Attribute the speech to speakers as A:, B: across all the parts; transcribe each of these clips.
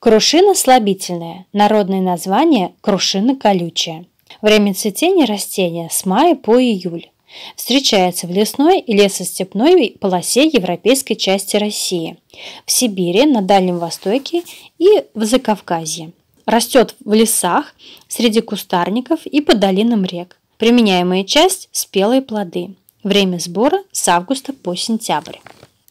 A: Крушина слабительная, народное название – крушина колючая. Время цветения растения с мая по июль. Встречается в лесной и лесостепной полосе европейской части России, в Сибири, на Дальнем Востоке и в Закавказье. Растет в лесах, среди кустарников и по долинам рек. Применяемая часть – спелые плоды. Время сбора с августа по сентябрь.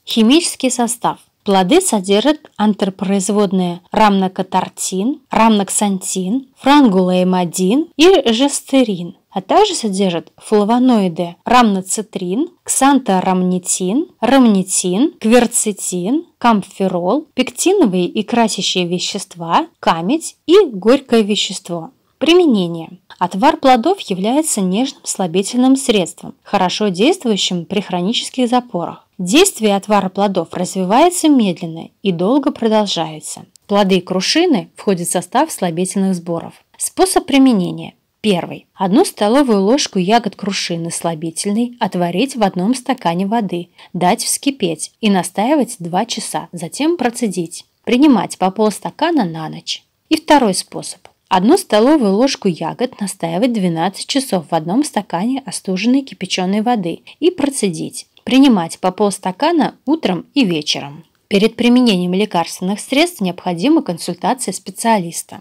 A: Химический состав. Плоды содержат антропроизводные рамнокатартин, рамноксантин, франгулаэмадин и жестерин, а также содержат флавоноиды рамноцитрин, ксантарамнитин, рамнитин, кверцетин, камферол, пектиновые и красящие вещества, камедь и горькое вещество. Применение. Отвар плодов является нежным слабительным средством, хорошо действующим при хронических запорах. Действие отвара плодов развивается медленно и долго продолжается. Плоды и крушины входят в состав слабительных сборов. Способ применения. Первый. Одну столовую ложку ягод крушины слабительной отварить в одном стакане воды, дать вскипеть и настаивать 2 часа, затем процедить. Принимать по полстакана на ночь. И второй способ. Одну столовую ложку ягод настаивать 12 часов в одном стакане остуженной кипяченой воды и процедить. Принимать по полстакана утром и вечером. Перед применением лекарственных средств необходима консультация специалиста.